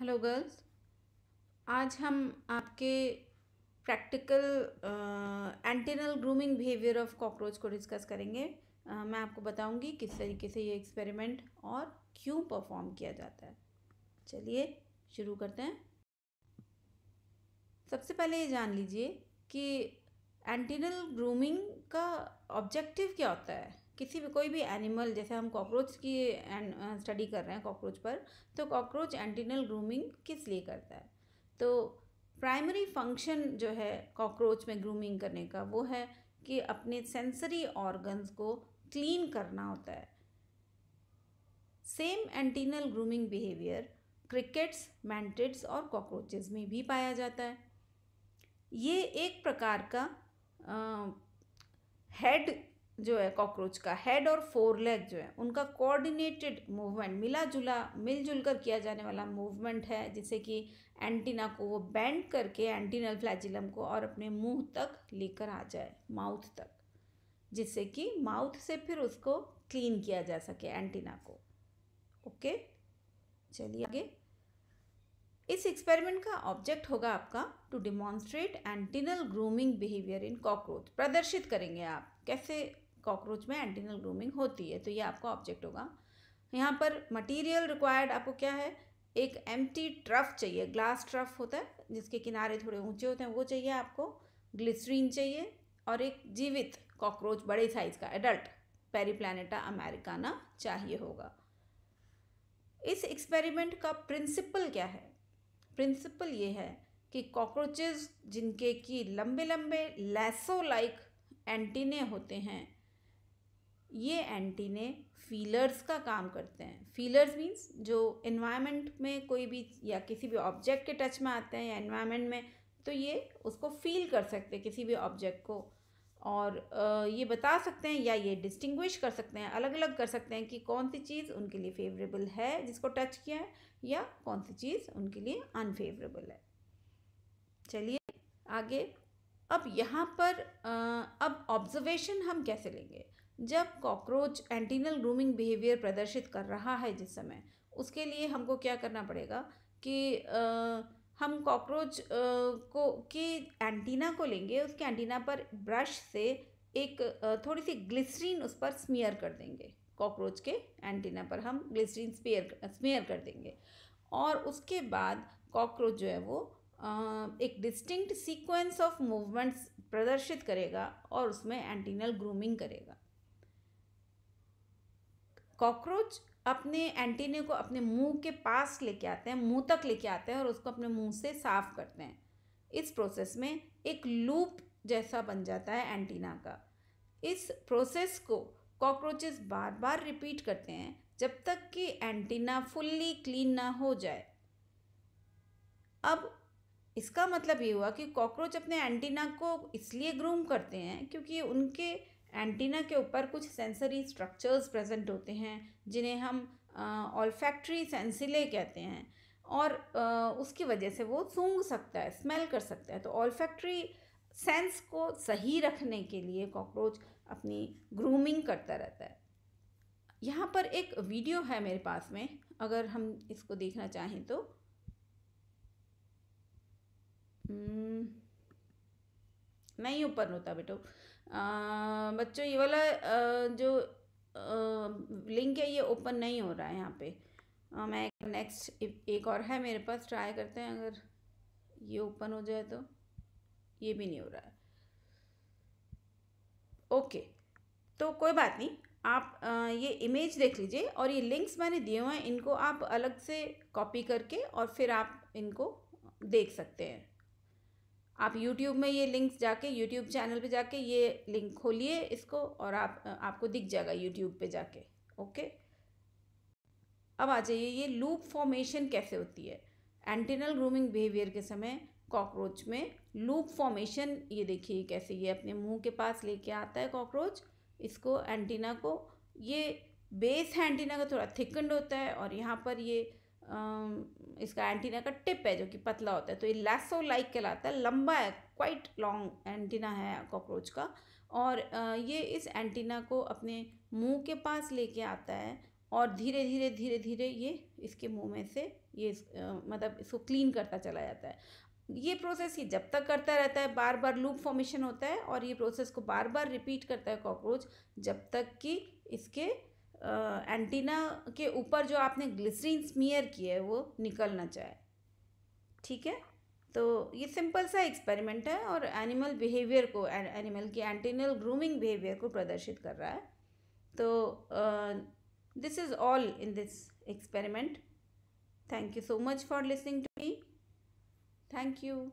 Hello girls आज हम आपके practical antennal grooming behaviour of cockroach को डिस्कस करेंगे uh, मैं आपको बताऊंगी किस तरीके से ये एक्सपेरिमेंट और क्यों परफॉर्म किया जाता है चलिए शुरू करते हैं सबसे पहले ये जान लीजिए कि एंटीनल ग्रूमिंग का ऑब्जेक्टिव क्या होता है किसी भी कोई भी एनिमल जैसे हम कॉकरोच की स्टडी uh, कर रहे हैं कॉकरोच पर तो कॉकरोच एंटीनल ग्रूमिंग किस लिए करता है तो प्राइमरी फंक्शन जो है कॉकरोच में ग्रूमिंग करने का वो है कि अपने सेंसरी ऑर्गन्स को क्लीन करना होता है same antennal grooming behaviour crickets mantids और कॉकरोचेज में भी पाया जाता है ये एक प्रकार का हेड uh, जो है कॉकरोच का हेड और फोर लेग जो है उनका कोऑर्डिनेटेड मूवमेंट मिला जुला मिलजुल कर किया जाने वाला मूवमेंट है जिससे कि एंटीना को वो बैंड करके एंटीनल फ्लैजिलम को और अपने मुंह तक लेकर आ जाए माउथ तक जिससे कि माउथ से फिर उसको क्लीन किया जा सके एंटीना को ओके चलिए आगे इस एक्सपेरिमेंट का ऑब्जेक्ट होगा आपका to demonstrate antennal grooming behaviour in cockroach प्रदर्शित करेंगे आप कैसे कॉकरोच में एंटीनल ग्रूमिंग होती है तो ये आपका ऑब्जेक्ट होगा यहाँ पर मटेरियल रिक्वायर्ड आपको क्या है एक एम ट्रफ चाहिए ग्लास ट्रफ होता है जिसके किनारे थोड़े ऊंचे होते हैं वो चाहिए आपको ग्लिसरीन चाहिए और एक जीवित कॉकरोच बड़े साइज़ का एडल्ट प्लानिटा अमेरिकाना चाहिए होगा इस एक्सपेरिमेंट का प्रिंसिपल क्या है प्रिंसिपल ये है कि कॉकरोचेज जिनके की लंबे लंबे लैसो लाइक एंटीने होते हैं ये एंटीने फीलर्स का काम करते हैं फीलर्स मीन्स जो इन्वायरमेंट में कोई भी या किसी भी ऑब्जेक्ट के टच में आते हैं या इन्वायरमेंट में तो ये उसको फील कर सकते हैं किसी भी ऑब्जेक्ट को और ये बता सकते हैं या ये डिस्टिंग्विश कर सकते हैं अलग अलग कर सकते हैं कि कौन सी चीज़ उनके लिए फेवरेबल है जिसको टच किया है या कौन सी चीज़ उनके लिए अनफेवरेबल है चलिए आगे अब यहाँ पर अब ऑब्जर्वेशन हम कैसे लेंगे जब कॉकरोच एंटीनल ग्रूमिंग बिहेवियर प्रदर्शित कर रहा है जिस समय उसके लिए हमको क्या करना पड़ेगा कि आ, हम कॉकरोच को के एंटीना को लेंगे उसके एंटीना पर ब्रश से एक थोड़ी सी ग्लिसरीन उस पर स्मियर कर देंगे कॉकरोच के एंटीना पर हम ग्लिसरीन स्पेयर स्मेयर कर देंगे और उसके बाद कॉकरोच जो है वो एक डिस्टिंक्ट सीक्वेंस ऑफ मूवमेंट्स प्रदर्शित करेगा और उसमें एंटीनल ग्रूमिंग करेगा कॉकरोच अपने एंटीने को अपने मुंह के पास लेके आते हैं मुंह तक लेके आते हैं और उसको अपने मुंह से साफ करते हैं इस प्रोसेस में एक लूप जैसा बन जाता है एंटीना का इस प्रोसेस को कॉकरोचेस बार बार रिपीट करते हैं जब तक कि एंटीना फुल्ली क्लीन ना हो जाए अब इसका मतलब ये हुआ कि कॉकरोच अपने एंटीना को इसलिए ग्रूम करते हैं क्योंकि उनके एंटीना के ऊपर कुछ सेंसरी स्ट्रक्चर्स प्रेजेंट होते हैं जिन्हें हम ऑल्फैक्ट्री सेंसिले कहते हैं और आ, उसकी वजह से वो सूंघ सकता है स्मेल कर सकता है तो ऑल्फैक्ट्री सेंस को सही रखने के लिए कॉकरोच अपनी ग्रूमिंग करता रहता है यहाँ पर एक वीडियो है मेरे पास में अगर हम इसको देखना चाहें तो hmm. नहीं ऊपर होता बेटो बच्चों ये वाला जो आ, लिंक है ये ओपन नहीं हो रहा है यहाँ पे आ, मैं नेक्स्ट एक और है मेरे पास ट्राई करते हैं अगर ये ओपन हो जाए तो ये भी नहीं हो रहा है ओके तो कोई बात नहीं आप ये इमेज देख लीजिए और ये लिंक्स मैंने दिए हुए हैं इनको आप अलग से कॉपी करके और फिर आप इनको देख सकते हैं आप यूट्यूब में ये लिंक्स जाके यूट्यूब चैनल पे जाके ये लिंक खोलिए इसको और आप आपको दिख जाएगा यूट्यूब पे जाके ओके अब आ जाइए ये लूप फॉर्मेशन कैसे होती है एंटीनल ग्रूमिंग बिहेवियर के समय कॉकरोच में लूप फॉर्मेशन ये देखिए कैसे ये अपने मुंह के पास लेके आता है कॉकरोच इसको एंटीना को ये बेस है एंटीना का थोड़ा थिकंड होता है और यहाँ पर ये इसका एंटीना का टिप है जो कि पतला होता है तो ये लैसो लाइक कहलाता है लंबा है क्वाइट लॉन्ग एंटीना है कॉकरोच का और ये इस एंटीना को अपने मुंह के पास लेके आता है और धीरे धीरे धीरे धीरे ये इसके मुंह में से ये इस, आ, मतलब इसको क्लीन करता चला जाता है ये प्रोसेस ये जब तक करता रहता है बार बार लूप फॉर्मेशन होता है और ये प्रोसेस को बार बार रिपीट करता है कॉकरोच जब तक कि इसके एंटीना के ऊपर जो आपने ग्लिसरीन स्मीयर किया है वो निकलना चाहे ठीक है तो ये सिंपल सा एक्सपेरिमेंट है और एनिमल बिहेवियर को एनिमल की एंटीनल ग्रूमिंग बिहेवियर को प्रदर्शित कर रहा है तो this is all in this experiment thank you so much for listening to me thank you